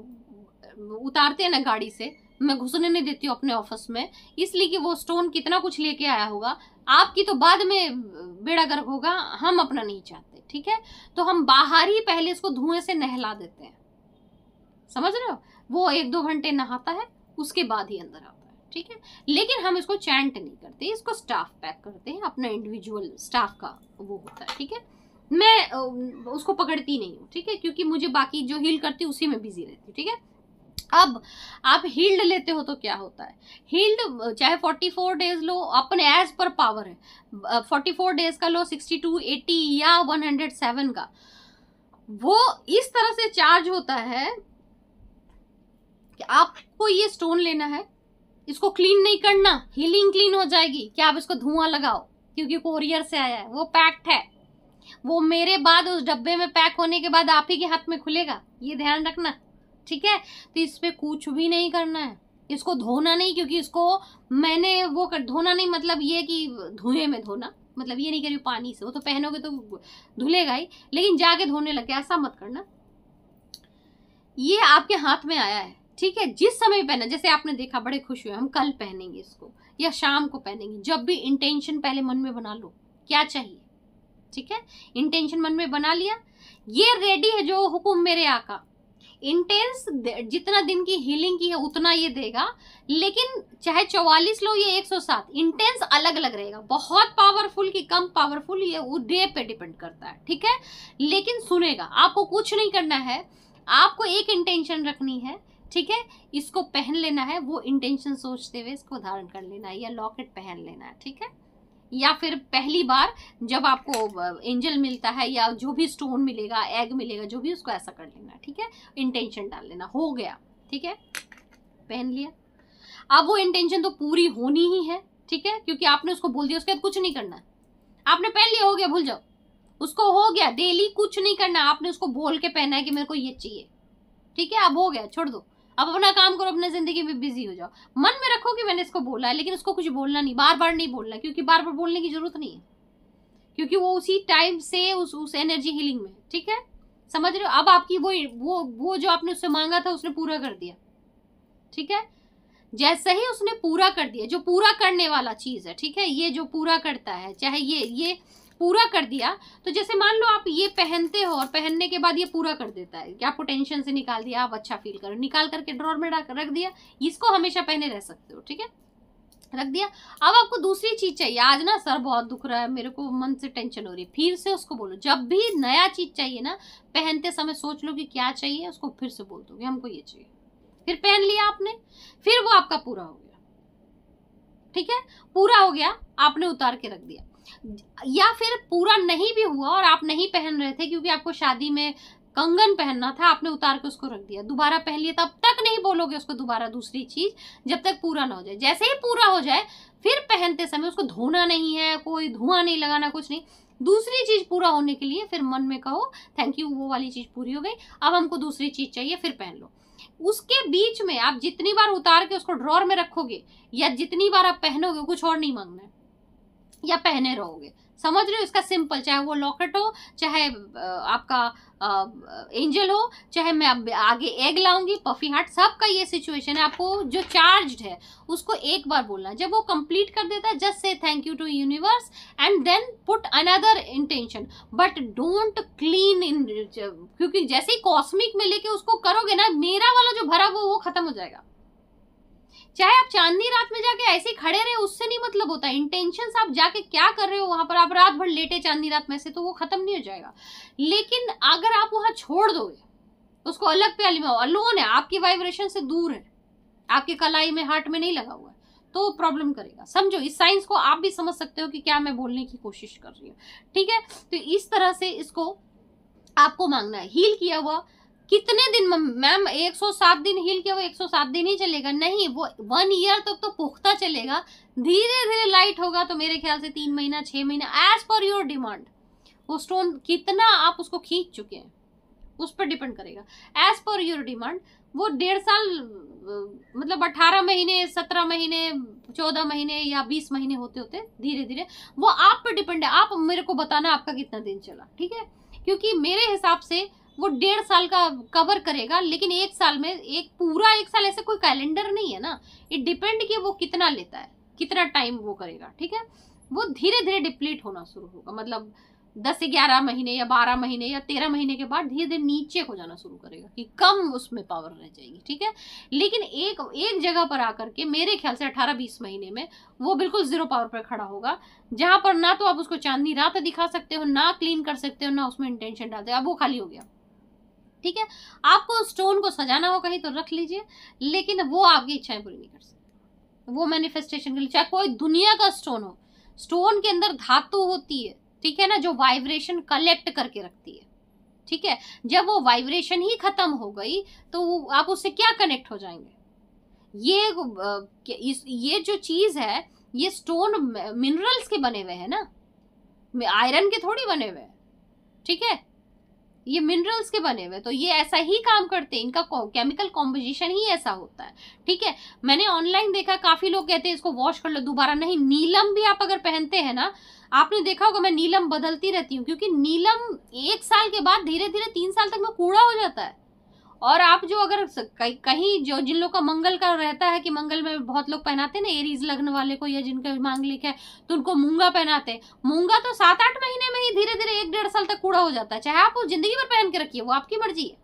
S1: उतारते हैं ना गाड़ी से मैं घुसने नहीं देती हूँ अपने ऑफिस में इसलिए कि वो स्टोन कितना कुछ लेके आया होगा आपकी तो बाद में बेड़ा गर्क होगा हम अपना नहीं चाहते ठीक है तो हम बाहर ही पहले इसको धुएं से नहला देते हैं समझ रहे हो वो एक दो घंटे नहाता है उसके बाद ही अंदर आता है ठीक है लेकिन हम इसको चैंट नहीं करते इसको स्टाफ पैक करते हैं अपना इंडिविजुअल स्टाफ का वो होता है ठीक है मैं उसको पकड़ती नहीं हूँ ठीक है क्योंकि मुझे बाकी जो हील करती उसी में बिजी रहती हूँ ठीक है अब आप हील्ड लेते हो तो क्या होता है हील्ड चाहे 44 डेज लो अपन एज पर पावर है 44 डेज का लो 62 80 या 107 का वो इस तरह से चार्ज होता है कि आपको ये स्टोन लेना है इसको क्लीन नहीं करना हीलिंग क्लीन हो जाएगी कि आप इसको धुआं लगाओ क्योंकि कोरियर से आया है वो पैक्ड है वो मेरे बाद उस डब्बे में पैक होने के बाद आप ही के हाथ में खुलेगा ये ध्यान रखना ठीक है तो इस पर कुछ भी नहीं करना है इसको धोना नहीं क्योंकि इसको मैंने वो कर धोना नहीं मतलब ये कि धुएं में धोना मतलब ये नहीं करी रही पानी से वो तो पहनोगे तो धुलेगा ही लेकिन जाके धोने लग गया ऐसा मत करना ये आपके हाथ में आया है ठीक है जिस समय पहना जैसे आपने देखा बड़े खुश हुए हम कल पहनेंगे इसको या शाम को पहनेंगे जब भी इंटेंशन पहले मन में बना लो क्या चाहिए ठीक है इंटेंशन मन में बना लिया ये रेडी है जो हुक्म मेरे आका इंटेंस जितना दिन की हीलिंग की है उतना ये देगा लेकिन चाहे चौवालीस लो ये 107 इंटेंस अलग अलग रहेगा बहुत पावरफुल की कम पावरफुल ये डे पे डिपेंड करता है ठीक है लेकिन सुनेगा आपको कुछ नहीं करना है आपको एक इंटेंशन रखनी है ठीक है इसको पहन लेना है वो इंटेंशन सोचते हुए इसको धारण कर लेना है या लॉकेट पहन लेना है ठीक है या फिर पहली बार जब आपको एंजल मिलता है या जो भी स्टोन मिलेगा एग मिलेगा जो भी उसको ऐसा कर लेना ठीक है इंटेंशन डाल लेना हो गया ठीक है पहन लिया अब वो इंटेंशन तो पूरी होनी ही है ठीक है क्योंकि आपने उसको बोल दिया उसके बाद कुछ नहीं करना आपने पहन लिया हो गया भूल जाओ उसको हो गया डेली कुछ नहीं करना आपने उसको बोल के पहना है कि मेरे को ये चाहिए ठीक है अब हो गया छोड़ दो अब अपना काम करो अपने ज़िंदगी में बिजी हो जाओ मन में रखो कि मैंने इसको बोला है लेकिन उसको कुछ बोलना नहीं बार बार नहीं बोलना क्योंकि बार बार बोलने की ज़रूरत नहीं है क्योंकि वो उसी टाइम से उस उस एनर्जी हीलिंग में ठीक है समझ रहे हो अब आपकी वो वो वो जो आपने उससे मांगा था उसने पूरा कर दिया ठीक है जैसे ही उसने पूरा कर दिया जो पूरा करने वाला चीज़ है ठीक है ये जो पूरा करता है चाहे ये ये पूरा कर दिया तो जैसे मान लो आप ये पहनते हो और पहनने के बाद ये पूरा कर देता है कि आपको टेंशन से निकाल दिया आप अच्छा फील करो निकाल करके ड्रॉर में रख दिया इसको हमेशा पहने रह सकते हो ठीक है रख दिया अब आपको दूसरी चीज चाहिए आज ना सर बहुत दुख रहा है मेरे को मन से टेंशन हो रही है फिर से उसको बोलो जब भी नया चीज चाहिए ना पहनते समय सोच लो कि क्या चाहिए उसको फिर से बोल दो हमको ये चाहिए फिर पहन लिया आपने फिर वो आपका पूरा हो गया ठीक है पूरा हो गया आपने उतार के रख दिया या फिर पूरा नहीं भी हुआ और आप नहीं पहन रहे थे क्योंकि आपको शादी में कंगन पहनना था आपने उतार के उसको रख दिया दोबारा पहन लिया तब तक नहीं बोलोगे उसको दोबारा दूसरी चीज जब तक पूरा ना हो जाए जैसे ही पूरा हो जाए फिर पहनते समय उसको धोना नहीं है कोई धुआं नहीं लगाना कुछ नहीं दूसरी चीज पूरा होने के लिए फिर मन में कहो थैंक यू वो वाली चीज पूरी हो गई अब हमको दूसरी चीज चाहिए फिर पहन लो उसके बीच में आप जितनी बार उतार के उसको ड्रॉर में रखोगे या जितनी बार आप पहनोगे कुछ और नहीं मांगना है या पहने रहोगे समझ रहे हो इसका सिंपल चाहे वो लॉकेट हो चाहे आपका एंजल हो चाहे मैं आगे एग लाऊंगी पफी हार्ट सबका ये सिचुएशन है आपको जो चार्ज्ड है उसको एक बार बोलना जब वो कंप्लीट कर देता है जस्ट से thank you to universe and then put another intention but don't clean in क्योंकि जैसे ही कॉस्मिक में लेके उसको करोगे ना मेरा वाला जो भरा वो वो खत्म हो जाएगा चाहे आप चांदनी रात में जाके ऐसे खड़े रहे उससे नहीं मतलब होता इंटेंशन आप जाके क्या कर रहे हो वहां पर आप रात भर लेटे चांदनी रात में से तो वो खत्म नहीं हो जाएगा लेकिन अगर आप वहां छोड़ दोगे उसको अलग प्याली में अलोन है आपकी वाइब्रेशन से दूर है आपके कलाई में हार्ट में नहीं लगा हुआ है तो प्रॉब्लम करेगा समझो इस साइंस को आप भी समझ सकते हो कि क्या मैं बोलने की कोशिश कर रही हूँ ठीक है तो इस तरह से इसको आपको मांगना है हील किया हुआ कितने दिन मैम 107 दिन हिल के वो 107 दिन ही चलेगा नहीं वो वन ईयर तक तो पुख्ता चलेगा धीरे धीरे लाइट होगा तो मेरे ख्याल से तीन महीना छः महीना एज पर योर डिमांड वो स्टोन कितना आप उसको खींच चुके हैं उस पर डिपेंड करेगा एज पर योर डिमांड वो डेढ़ साल मतलब अठारह महीने सत्रह महीने चौदह महीने या बीस महीने होते होते धीरे धीरे वो आप पर डिपेंड है आप मेरे को बताना आपका कितना दिन चला ठीक है क्योंकि मेरे हिसाब से वो डेढ़ साल का कवर करेगा लेकिन एक साल में एक पूरा एक साल ऐसा कोई कैलेंडर नहीं है ना इट डिपेंड कि वो कितना लेता है कितना टाइम वो करेगा ठीक है वो धीरे धीरे डिप्लीट होना शुरू होगा मतलब दस से ग्यारह महीने या बारह महीने या तेरह महीने के बाद धीरे धीरे नीचे हो जाना शुरू करेगा कि कम उसमें पावर रह जाएगी ठीक है लेकिन एक एक जगह पर आकर के मेरे ख्याल से अठारह बीस महीने में वो बिल्कुल जीरो पावर पर खड़ा होगा जहां पर ना तो आप उसको चांदनी रात दिखा सकते हो ना क्लीन कर सकते हो ना उसमें इंटेंशन डालते हो अब वो खाली हो गया ठीक है आपको स्टोन को सजाना हो कहीं तो रख लीजिए लेकिन वो आपकी इच्छाएं पूरी नहीं कर सकती वो मैनिफेस्टेशन के लिए चाहे कोई दुनिया का स्टोन हो स्टोन के अंदर धातु होती है ठीक है ना जो वाइब्रेशन कलेक्ट करके रखती है ठीक है जब वो वाइब्रेशन ही खत्म हो गई तो आप उससे क्या कनेक्ट हो जाएंगे ये ये जो चीज है ये स्टोन मिनरल्स के बने हुए हैं ना आयरन के थोड़ी बने हुए हैं ठीक है ये मिनरल्स के बने हुए तो ये ऐसा ही काम करते हैं इनका केमिकल कॉम्पोजिशन ही ऐसा होता है ठीक है मैंने ऑनलाइन देखा काफ़ी लोग कहते हैं इसको वॉश कर लो दोबारा नहीं नीलम भी आप अगर पहनते हैं ना आपने देखा होगा मैं नीलम बदलती रहती हूँ क्योंकि नीलम एक साल के बाद धीरे धीरे तीन साल तक में कूड़ा हो जाता है और आप जो अगर कहीं जो जिन लोग का मंगल का रहता है कि मंगल में बहुत लोग पहनाते ना एरीज लग्न वाले को या जिनका मांगलिक है तो उनको मूंगा पहनाते हैं मूंगा तो सात आठ महीने में ही धीरे धीरे एक डेढ़ साल तक कूड़ा हो जाता है चाहे आप जिंदगी भर पहन के रखिए वो आपकी मर्जी है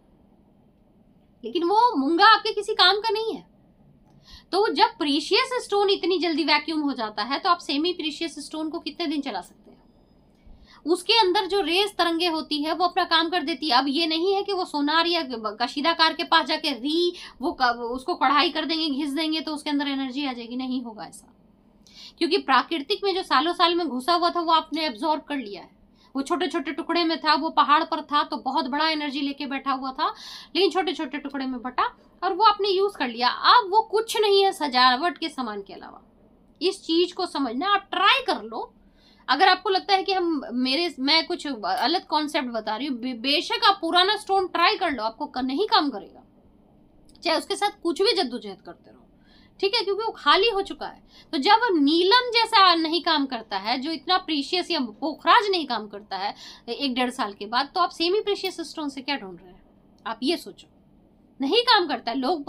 S1: लेकिन वो मूंगा आपके किसी काम का नहीं है तो जब प्रीशियस स्टोन इतनी जल्दी वैक्यूम हो जाता है तो आप सेमी प्रीशियस स्टोन को कितने दिन चला सकते उसके अंदर जो रेस तरंगे होती है वो अपना काम कर देती है अब ये नहीं है कि वो सोनार या कशीदाकार के पास जाके री वो उसको कढ़ाई कर देंगे घिस देंगे तो उसके अंदर एनर्जी आ जाएगी नहीं होगा ऐसा क्योंकि प्राकृतिक में जो सालों साल में घुसा हुआ था वो आपने एब्जॉर्व कर लिया है वो छोटे छोटे टुकड़े में था वो पहाड़ पर था तो बहुत बड़ा एनर्जी लेके बैठा हुआ था लेकिन छोटे छोटे टुकड़े में बटा और वो आपने यूज़ कर लिया अब वो कुछ नहीं है सजावट के सामान के अलावा इस चीज़ को समझना आप ट्राई कर लो अगर आपको लगता है कि हम मेरे मैं कुछ अलग कॉन्सेप्ट बता रही हूँ बेशक आप पुराना स्टोन ट्राई कर लो आपको नहीं काम करेगा चाहे उसके साथ कुछ भी जद्दोजहद करते रहो ठीक है क्योंकि वो खाली हो चुका है तो जब नीलम जैसा नहीं काम करता है जो इतना प्रीशियस या पोखराज नहीं काम करता है एक डेढ़ साल के बाद तो आप सेमी प्रीशियस स्टोन से क्या ढूंढ रहे हैं आप ये सोचो नहीं काम करता है लोग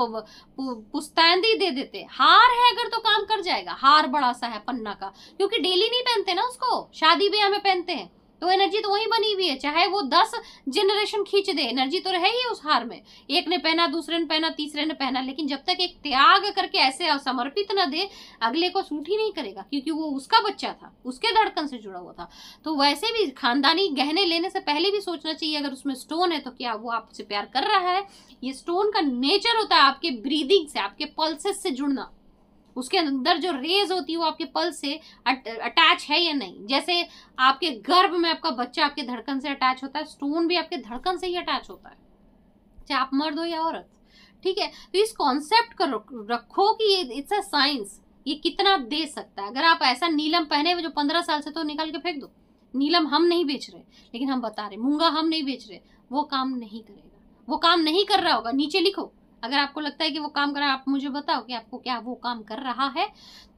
S1: पुस्तैंदी दे देते हार है अगर तो काम कर जाएगा हार बड़ा सा है पन्ना का क्योंकि डेली नहीं पहनते ना उसको शादी ब्याह में पहनते हैं तो एनर्जी तो वही बनी हुई है चाहे वो दस जनरेशन खींच दे एनर्जी तो ही उस हार में एक ने पहना दूसरे ने पहना तीसरे ने पहना लेकिन जब तक एक त्याग करके ऐसे समर्पित ना दे अगले को सूट ही नहीं करेगा क्योंकि वो उसका बच्चा था उसके धड़कन से जुड़ा हुआ था तो वैसे भी खानदानी गहने लेने से पहले भी सोचना चाहिए अगर उसमें स्टोन है तो क्या वो आपसे प्यार कर रहा है ये स्टोन का नेचर होता है आपके ब्रीदिंग से आपके पल्सेस से जुड़ना उसके अंदर जो रेज होती है वो आपके पल्स से अटैच है या नहीं जैसे आपके गर्भ में आपका बच्चा आपके धड़कन से अटैच होता है स्टोन भी आपके धड़कन से ही अटैच होता है चाहे आप मर्द हो या औरत ठीक है तो इस कॉन्सेप्ट को रखो कि ये इट्स अ साइंस ये कितना आप दे सकता है अगर आप ऐसा नीलम पहने हुए जो पंद्रह साल से तो निकाल के फेंक दो नीलम हम नहीं बेच रहे लेकिन हम बता रहे मूंगा हम नहीं बेच रहे वो काम नहीं करेगा वो काम नहीं कर रहा होगा नीचे लिखो अगर आपको लगता है कि वो काम कर रहा है आप मुझे बताओ कि आपको क्या वो काम कर रहा है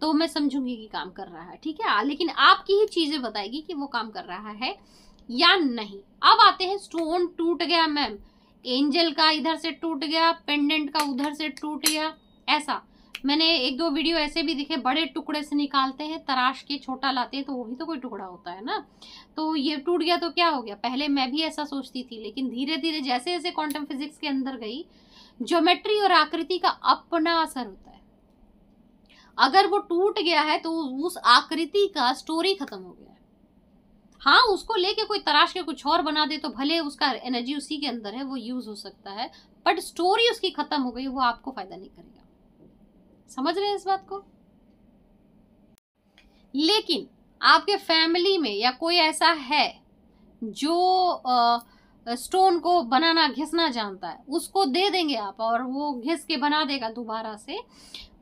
S1: तो मैं समझूंगी कि काम कर रहा है ठीक है लेकिन आपकी ही चीज़ें बताएगी कि वो काम कर रहा है या नहीं अब आते हैं स्टोन टूट गया मैम एंजल का इधर से टूट गया पेंडेंट का उधर से टूट गया ऐसा मैंने एक दो वीडियो ऐसे भी दिखे बड़े टुकड़े से निकालते हैं तराश के छोटा लाते हैं तो वो भी तो कोई टुकड़ा होता है ना तो ये टूट गया तो क्या हो गया पहले मैं भी ऐसा सोचती थी लेकिन धीरे धीरे जैसे जैसे क्वांटम फिजिक्स के अंदर गई ज्योमेट्री और आकृति का अपना असर होता है अगर वो टूट गया है तो उस आकृति का स्टोरी खत्म हो गया है हाँ उसको लेके कोई तराश के कुछ और बना दे तो भले उसका एनर्जी उसी के अंदर है वो यूज हो सकता है बट स्टोरी उसकी खत्म हो गई वो आपको फायदा नहीं करेगा समझ रहे हैं इस बात को लेकिन आपके फैमिली में या कोई ऐसा है जो आ, स्टोन को बनाना घिसना जानता है उसको दे देंगे आप और वो घिस के बना देगा दोबारा से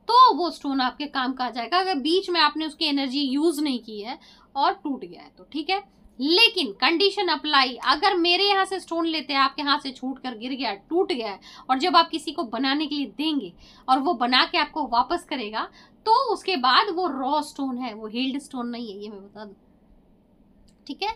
S1: तो वो स्टोन आपके काम का आ जाएगा अगर बीच में आपने उसकी एनर्जी यूज़ नहीं की है और टूट गया है तो ठीक है लेकिन कंडीशन अप्लाई अगर मेरे यहाँ से स्टोन लेते हैं आपके हाथ से छूट कर गिर गया टूट गया है और जब आप किसी को बनाने के लिए देंगे और वो बना के आपको वापस करेगा तो उसके बाद वो रॉ स्टोन है वो हील्ड स्टोन नहीं है ये मैं बता दूँ ठीक है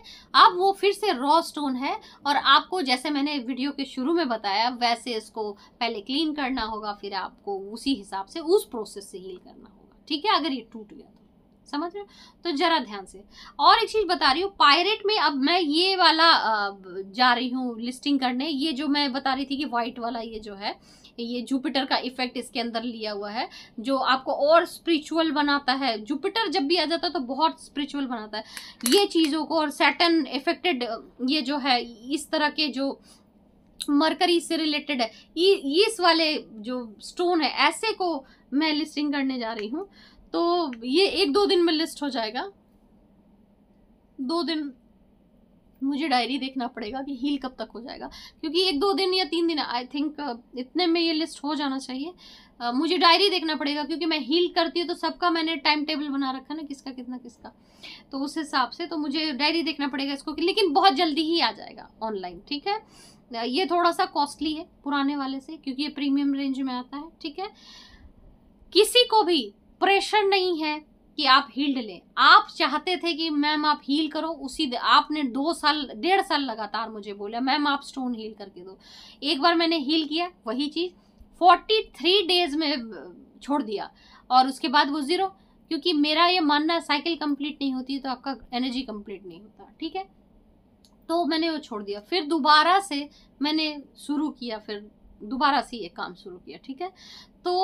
S1: अब वो फिर से रॉ स्टोन है और आपको जैसे मैंने वीडियो के शुरू में बताया वैसे इसको पहले क्लीन करना होगा फिर आपको उसी हिसाब से उस प्रोसेस से हील करना होगा ठीक है अगर ये टूट गया तो समझ रहे हो तो जरा ध्यान से और एक चीज़ बता रही हूँ पायरेट में अब मैं ये वाला जा रही हूँ लिस्टिंग करने ये जो मैं बता रही थी कि वाइट वाला ये जो है ये जुपिटर का इफेक्ट इसके अंदर लिया हुआ है जो आपको और स्पिरिचुअल बनाता है जुपिटर जब भी आ जाता है तो बहुत स्पिरिचुअल बनाता है ये चीज़ों को और सैटन इफेक्टेड ये जो है इस तरह के जो मरकरी से रिलेटेड है इस वाले जो स्टोन है ऐसे को मैं लिस्टिंग करने जा रही हूँ तो ये एक दो दिन में लिस्ट हो जाएगा दो दिन मुझे डायरी देखना पड़ेगा कि हील कब तक हो जाएगा क्योंकि एक दो दिन या तीन दिन आई थिंक इतने में ये लिस्ट हो जाना चाहिए uh, मुझे डायरी देखना पड़ेगा क्योंकि मैं हील करती हूँ तो सबका मैंने टाइम टेबल बना रखा ना किसका कितना किसका तो उस हिसाब से तो मुझे डायरी देखना पड़ेगा इसको लेकिन बहुत जल्दी ही आ जाएगा ऑनलाइन ठीक है ये थोड़ा सा कॉस्टली है पुराने वाले से क्योंकि ये प्रीमियम रेंज में आता है ठीक है किसी को भी प्रेशर नहीं है कि आप हील्ड लें आप चाहते थे कि मैम आप हील करो उसी आपने दो साल डेढ़ साल लगातार मुझे बोला मैम आप स्टोन हील करके दो एक बार मैंने हील किया वही चीज़ फोर्टी थ्री डेज में छोड़ दिया और उसके बाद वो ज़ीरो क्योंकि मेरा ये मानना है साइकिल कंप्लीट नहीं होती तो आपका एनर्जी कंप्लीट नहीं होता ठीक है तो मैंने वो छोड़ दिया फिर दोबारा से मैंने शुरू किया फिर दोबारा से ये काम शुरू किया ठीक है तो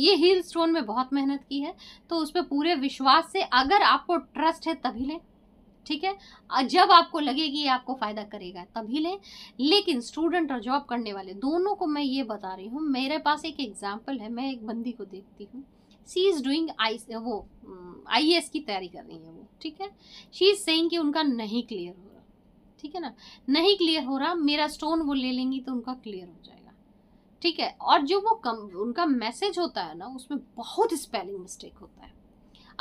S1: ये हील स्टोन में बहुत मेहनत की है तो उस पर पूरे विश्वास से अगर आपको ट्रस्ट है तभी लें ठीक है जब आपको लगेगी ये आपको फ़ायदा करेगा तभी लें लेकिन स्टूडेंट और जॉब करने वाले दोनों को मैं ये बता रही हूँ मेरे पास एक एग्जाम्पल है मैं एक बंदी को देखती हूँ सी इज़ डूइंग आई वो आई e की तैयारी कर रही है वो ठीक है शी इज़ सेंग कि उनका नहीं क्लियर हो रहा ठीक है ना नहीं क्लियर हो रहा मेरा स्टोन वो ले लेंगी तो उनका क्लियर हो जाएगा ठीक है और जो वो कम उनका मैसेज होता है ना उसमें बहुत स्पेलिंग मिस्टेक होता है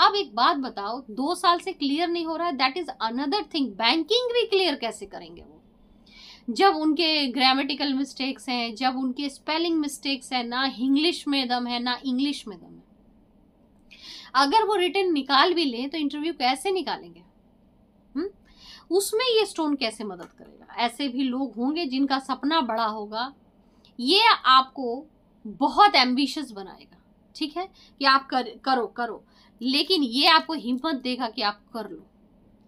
S1: अब एक बात बताओ दो साल से क्लियर नहीं हो रहा है that is another thing banking भी क्लियर कैसे करेंगे वो जब उनके ग्रामेटिकल मिस्टेक्स हैं जब उनके स्पेलिंग मिस्टेक्स हैं ना इंग्लिश में दम है ना इंग्लिश में दम है अगर वो रिटर्न निकाल भी लें तो इंटरव्यू कैसे निकालेंगे हम्म? उसमें ये स्टोन कैसे मदद करेगा ऐसे भी लोग होंगे जिनका सपना बड़ा होगा ये आपको बहुत एम्बिशियस बनाएगा ठीक है कि आप कर करो करो लेकिन ये आपको हिम्मत देगा कि आप कर लो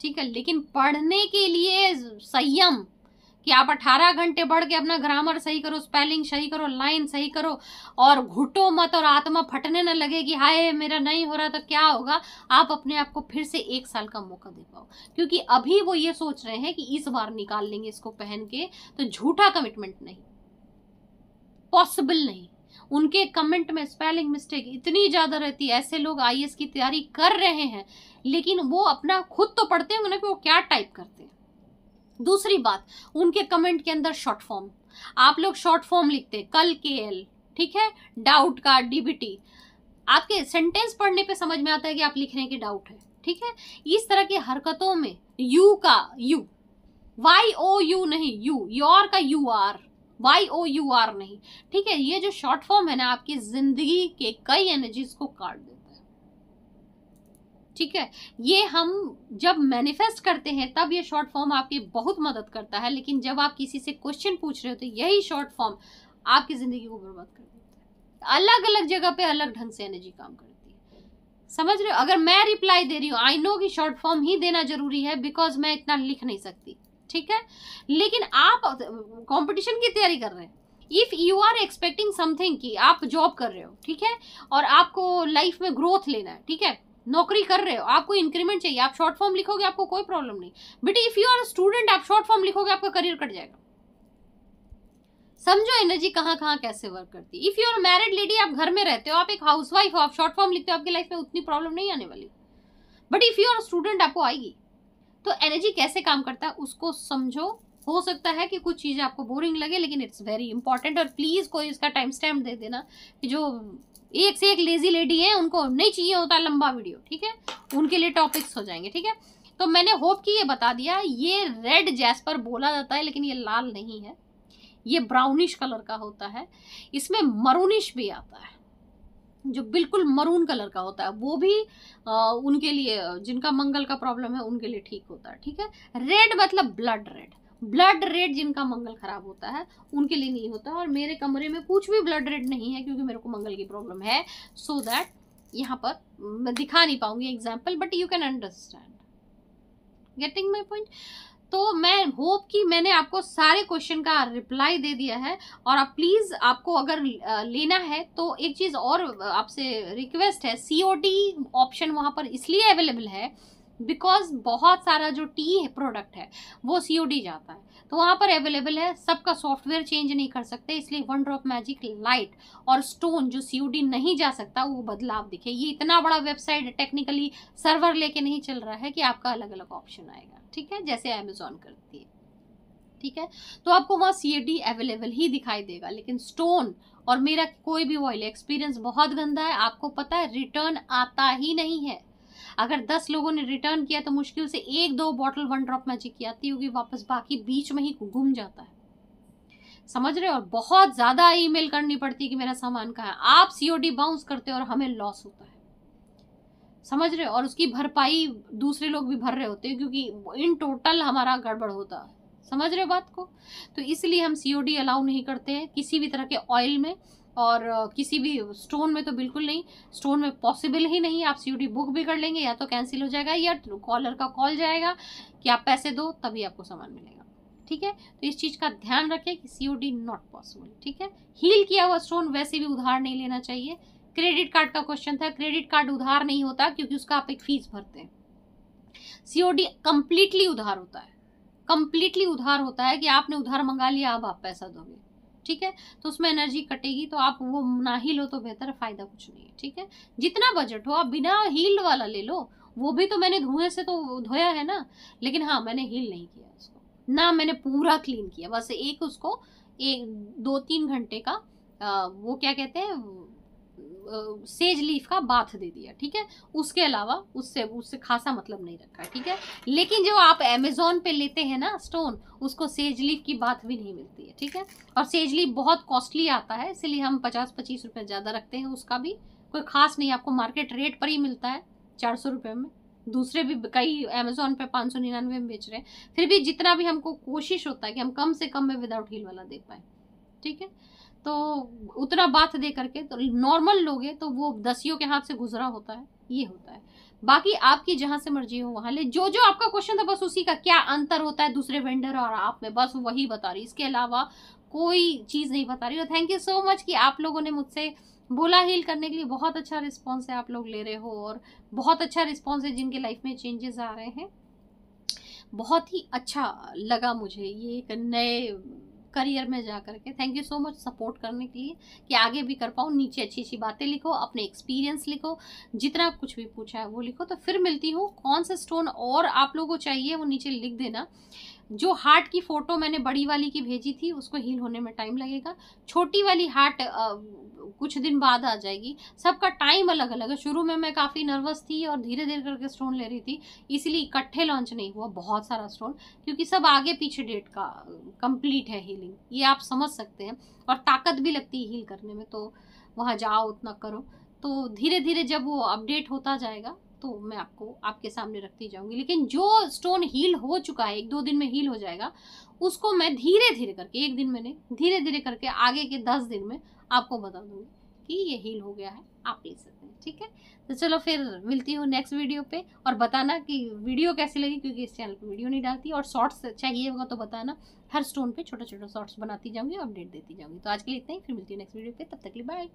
S1: ठीक है लेकिन पढ़ने के लिए संयम कि आप 18 घंटे पढ़ के अपना ग्रामर सही करो स्पेलिंग सही करो लाइन सही करो और घुटो मत और आत्मा फटने न लगे कि हाय मेरा नहीं हो रहा तो क्या होगा आप अपने आप को फिर से एक साल का मौका दे पाओ क्योंकि अभी वो ये सोच रहे हैं कि इस बार निकाल लेंगे इसको पहन के तो झूठा कमिटमेंट नहीं पॉसिबल नहीं उनके कमेंट में स्पेलिंग मिस्टेक इतनी ज़्यादा रहती है ऐसे लोग आई की तैयारी कर रहे हैं लेकिन वो अपना खुद तो पढ़ते हैं उन्हें वो क्या टाइप करते हैं दूसरी बात उनके कमेंट के अंदर शॉर्ट फॉर्म आप लोग शॉर्ट फॉर्म लिखते हैं कल के एल ठीक है डाउट का डीबीटी आपके सेंटेंस पढ़ने पे समझ में आता है कि आप लिख रहे हैं कि डाउट है ठीक है इस तरह की हरकतों में यू का यू वाई ओ यू नहीं यू योर का यू आर वाई ओ यू आर नहीं ठीक है ये जो शॉर्ट फॉर्म है ना आपकी जिंदगी के कई एनर्जीज को काट देता है ठीक है ये हम जब मैनिफेस्ट करते हैं तब ये शॉर्ट फॉर्म आपकी बहुत मदद करता है लेकिन जब आप किसी से क्वेश्चन पूछ रहे हो तो यही शॉर्ट फॉर्म आपकी जिंदगी को बर्बाद कर देता है अलग अलग जगह पे अलग ढंग से एनर्जी काम करती है समझ रहे हो अगर मैं रिप्लाई दे रही हूँ आई नो कि शॉर्ट फॉर्म ही देना जरूरी है बिकॉज मैं इतना लिख नहीं सकती ठीक है लेकिन आप कंपटीशन की तैयारी कर रहे हैं if you are expecting something कि आप जॉब कर रहे हो ठीक है और आपको लाइफ में ग्रोथ लेना है ठीक है नौकरी कर रहे हो आपको इंक्रीमेंट चाहिए आप शॉर्ट फॉर्म लिखोगे आपको कोई प्रॉब्लम नहीं but if you are student आप शॉर्ट फॉर्म लिखोगे आपका करियर कट जाएगा समझो एनर्जी कहाँ कहाँ कैसे वर्क करती है if you are married lady आप घर में रहते हो आप एक हाउसवाइफ हो आप शॉर्ट फॉर्म लिखते हो आपकी लाइफ में उतनी प्रॉब्लम नहीं आने वाली but if you are student आपको आएगी तो एनर्जी कैसे काम करता है उसको समझो हो सकता है कि कुछ चीज़ें आपको बोरिंग लगे लेकिन इट्स वेरी इंपॉर्टेंट और प्लीज़ कोई इसका टाइम स्टैम्प दे देना कि जो एक से एक लेजी लेडी है उनको नहीं चाहिए होता लंबा वीडियो ठीक है उनके लिए टॉपिक्स हो जाएंगे ठीक है तो मैंने होप कि ये बता दिया ये रेड जैसपर बोला जाता है लेकिन ये लाल नहीं है ये ब्राउनिश कलर का होता है इसमें मरूनिश भी आता है जो बिल्कुल मरून कलर का होता है वो भी आ, उनके लिए जिनका मंगल का प्रॉब्लम है उनके लिए ठीक होता है ठीक है रेड मतलब ब्लड रेड ब्लड रेड जिनका मंगल खराब होता है उनके लिए नहीं होता और मेरे कमरे में कुछ भी ब्लड रेड नहीं है क्योंकि मेरे को मंगल की प्रॉब्लम है सो so दैट यहाँ पर मैं दिखा नहीं पाऊंगी example but you can understand getting my point तो मैं होप कि मैंने आपको सारे क्वेश्चन का रिप्लाई दे दिया है और आप प्लीज़ आपको अगर लेना है तो एक चीज़ और आपसे रिक्वेस्ट है सी ऑप्शन वहाँ पर इसलिए अवेलेबल है बिकॉज बहुत सारा जो टी प्रोडक्ट है वो सी जाता है तो वहाँ पर अवेलेबल है सबका सॉफ्टवेयर चेंज नहीं कर सकते इसलिए वन ड्रॉप मैजिक लाइट और स्टोन जो सी नहीं जा सकता वो बदलाव दिखे ये इतना बड़ा वेबसाइट टेक्निकली सर्वर लेके नहीं चल रहा है कि आपका अलग अलग ऑप्शन आएगा ठीक है जैसे अमेजोन करती है ठीक है तो आपको वहाँ सी अवेलेबल ही दिखाई देगा लेकिन स्टोन और मेरा कोई भी ऑयल एक्सपीरियंस बहुत गंदा है आपको पता है रिटर्न आता ही नहीं है अगर दस लोगों ने रिटर्न किया तो मुश्किल से एक दो बॉटल वन ड्रॉप मैजिक की आती होगी वापस बाकी बीच में ही घूम जाता है समझ रहे हो और बहुत ज़्यादा ईमेल करनी पड़ती है कि मेरा सामान कहाँ है आप सीओडी बाउंस करते हो और हमें लॉस होता है समझ रहे हो और उसकी भरपाई दूसरे लोग भी भर रहे होते हैं क्योंकि इन टोटल हमारा गड़बड़ होता है समझ रहे हो बात को तो इसलिए हम सीओडी अलाउ नहीं करते हैं किसी भी तरह के ऑयल में और किसी भी स्टोन में तो बिल्कुल नहीं स्टोन में पॉसिबल ही नहीं आप सी बुक भी कर लेंगे या तो कैंसिल हो जाएगा या कॉलर का कॉल जाएगा कि आप पैसे दो तभी आपको सामान मिलेगा ठीक है तो इस चीज़ का ध्यान रखें कि डी नॉट पॉसिबल ठीक है हील किया हुआ स्टोन वैसे भी उधार नहीं लेना चाहिए क्रेडिट कार्ड का क्वेश्चन था क्रेडिट कार्ड उधार नहीं होता क्योंकि उसका आप एक फीस भरते हैं सीओडी कंप्लीटली उधार होता है कंप्लीटली उधार होता है कि आपने उधार मंगा लिया अब आप पैसा दोगे ठीक है तो उसमें एनर्जी कटेगी तो आप वो ना ही लो तो बेहतर फ़ायदा कुछ नहीं है ठीक है जितना बजट हो आप बिना हील वाला ले लो वो भी तो मैंने धुएं से तो धोया है ना लेकिन हाँ मैंने हील नहीं किया उसको ना मैंने पूरा क्लीन किया बस एक उसको एक दो तीन घंटे का आ, वो क्या कहते हैं सेज लीफ का बाथ दे दिया ठीक है उसके अलावा उससे उससे खासा मतलब नहीं रखा ठीक है लेकिन जो आप अमेजोन पे लेते हैं ना स्टोन उसको सेज लीफ की बात भी नहीं मिलती है ठीक है और सेज लीफ बहुत कॉस्टली आता है इसलिए हम पचास पच्चीस रुपये ज़्यादा रखते हैं उसका भी कोई खास नहीं आपको मार्केट रेट पर ही मिलता है चार सौ रुपये में दूसरे भी कई अमेजोन पे पाँच सौ निन्यानवे में बेच रहे हैं फिर भी जितना भी हमको कोशिश होता है कि हम कम से कम में विदाउट हील वाला दे पाए ठीक है तो उतना बात दे करके तो नॉर्मल लोग हैं तो वो दसियों के हाथ से गुजरा होता है ये होता है बाकी आपकी जहाँ से मर्जी हो वहाँ ले जो जो आपका क्वेश्चन था बस उसी का क्या अंतर होता है दूसरे वेंडर और आप में बस वही बता रही इसके अलावा कोई चीज़ नहीं बता रही और थैंक यू सो मच कि आप लोगों ने मुझसे बोला हील करने के लिए बहुत अच्छा रिस्पॉन्स है आप लोग ले रहे हो और बहुत अच्छा रिस्पॉन्स है जिनके लाइफ में चेंजेस आ रहे हैं बहुत ही अच्छा लगा मुझे ये एक नए करियर में जा करके thank you so much support करने के लिए कि आगे भी कर पाऊँ नीचे अच्छी अच्छी बातें लिखो अपने एक्सपीरियंस लिखो जितना कुछ भी पूछा है वो लिखो तो फिर मिलती हूँ कौन सा स्टोन और आप लोगों को चाहिए वो नीचे लिख देना जो हार्ट की फ़ोटो मैंने बड़ी वाली की भेजी थी उसको हील होने में टाइम लगेगा छोटी वाली हार्ट आ, कुछ दिन बाद आ जाएगी सबका टाइम अलग अलग है शुरू में मैं काफ़ी नर्वस थी और धीरे धीरे करके स्टोन ले रही थी इसलिए इकट्ठे लॉन्च नहीं हुआ बहुत सारा स्टोन क्योंकि सब आगे पीछे डेट का कंप्लीट है हीलिंग ये आप समझ सकते हैं और ताकत भी लगती है हील करने में तो वहाँ जाओ उतना करो तो धीरे धीरे जब वो अपडेट होता जाएगा तो मैं आपको आपके सामने रखती जाऊंगी लेकिन जो स्टोन हील हो चुका है एक दो दिन में हील हो जाएगा उसको मैं धीरे धीरे करके एक दिन मैंने धीरे धीरे करके आगे के दस दिन में आपको बता दूंगी कि ये हील हो गया है आप ले सकते हैं ठीक है तो चलो फिर मिलती हूँ नेक्स्ट वीडियो पे और बताना कि वीडियो कैसी लगी क्योंकि इस चैनल पे वीडियो नहीं डालती और शॉर्ट्स चाहिए होगा तो बताना हर स्टोन पे छोटा छोटा शॉर्ट्स बनाती जाऊँगी अपडेट देती जाऊँगी तो आज के लिए इतना ही फिर मिलती हूँ नेक्स्ट वीडियो पे तब तक के लिए बाय